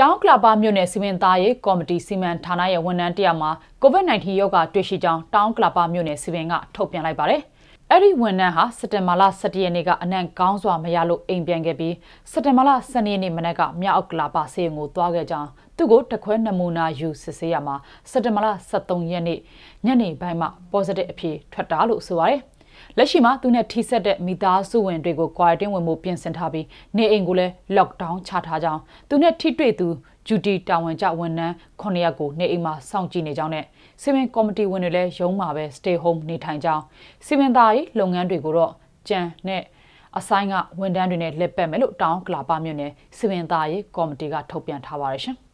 တောင်ကလာပါမြို့နယ်စီမံသားရေးကော်မတီစီမံဌာနရဲ့ဝန်ထမ်းတယောက်မှာ COVID-19 ရောဂါတွေ့ရှိကြောင်းတောင်ကလာပါမြို့နယ်စီမံကထုတ်ပြန်လိုက်ပါတယ်။အဲ့ဒီဝန်ထမ်းဟာစက်တင်ဘာလ17ရက်နေ့ကအနံ့ကောင်းစွာမရလို့အိမ်ပြန်ခဲ့ပြီးစက်တင်ဘာလ12ရက်နေ့မနက်ကမြောက်အောက်ကလာပါဆေးရုံကိုသွားခဲ့ကြောင်းသူ့ကိုတခွဲနမူနာယူစစ်ဆေးရမှာစက်တင်ဘာလ13ရက်နေ့ညနေပိုင်းမှာ positive အဖြစ်ထွက်တာလို့ဆိုပါတယ်။လက်ရှိမှာသူနဲ့ထိဆက်တဲ့မိသားစုဝင်တွေကို quarantine ဝင်ဖို့ပြင်ဆင်ထားပြီးနေအိမ်ကိုလည်း lockdown ချထားကြောင်းသူနဲ့ထိတွေ့သူဂျူတီတာဝန်ကျဝန်ထမ်း9ရက်ကိုနေအိမ်မှာစောင့်ကြည့်နေကြောင်းနဲ့စီမင်းကော်မတီဝင်တွေလည်းရုံးမှာပဲ stay home နေထိုင်ကြောင်းစီမင်းသားရေးလုပ်ငန်းတွေကိုတော့ကြံနဲ့အဆိုင်ကဝန်ထမ်းတွေနဲ့လက်ပတ်မယ်လို့တောင်းကလာပါမြို့နယ်စီမင်းသားရေးကော်မတီကထုတ်ပြန်ထားပါတယ်ရှင်။